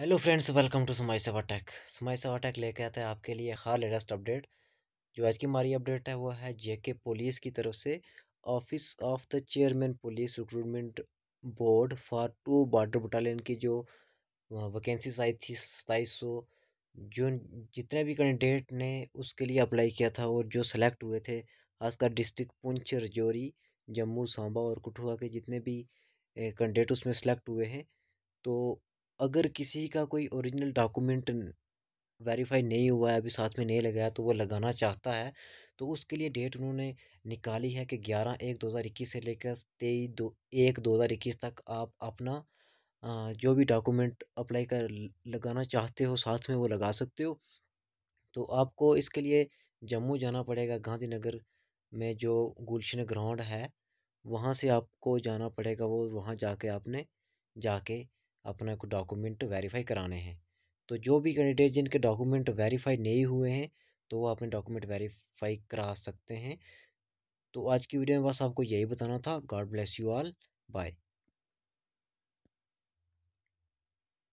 hello friends welcome to समाई सेवा take समाई सेवा टेक लेके आते हैं आपके लिए हर लेटेस्ट अपडेट जो आज की हमारी अपडेट है वो है जेके पुलिस की तरफ से office of the chairman police recruitment board for two border battalion की जो वैकेंसीज आई थी सताईस सौ जो जितने भी कैंडिडेट ने उसके लिए अप्लाई किया था और जो सेलेक्ट हुए थे खासकर डिस्ट्रिक्ट पुंछ रजौरी जम्मू सांबा और कठुआ के जितने भी कैंडिडेट उसमें सेलेक्ट हुए हैं तो अगर किसी का कोई ओरिजिनल डॉक्यूमेंट वेरीफाई नहीं हुआ है अभी साथ में नहीं लगाया तो वो लगाना चाहता है तो उसके लिए डेट उन्होंने निकाली है कि ग्यारह एक दो हज़ार इक्कीस से लेकर तेईस दो एक दो हज़ार इक्कीस तक आप अपना जो भी डॉक्यूमेंट अप्लाई कर लगाना चाहते हो साथ में वो लगा सकते हो तो आपको इसके लिए जम्मू जाना पड़ेगा गांधीनगर में जो गुलशन ग्राउंड है वहाँ से आपको जाना पड़ेगा वो वहाँ जाके आपने जाके अपना को डॉक्यूमेंट वेरीफाई कराने हैं तो जो भी कैंडिडेट जिनके डॉक्यूमेंट वेरीफाई नहीं हुए हैं तो वो अपने डॉक्यूमेंट वेरीफाई करा सकते हैं तो आज की वीडियो में बस आपको यही बताना था God bless you all bye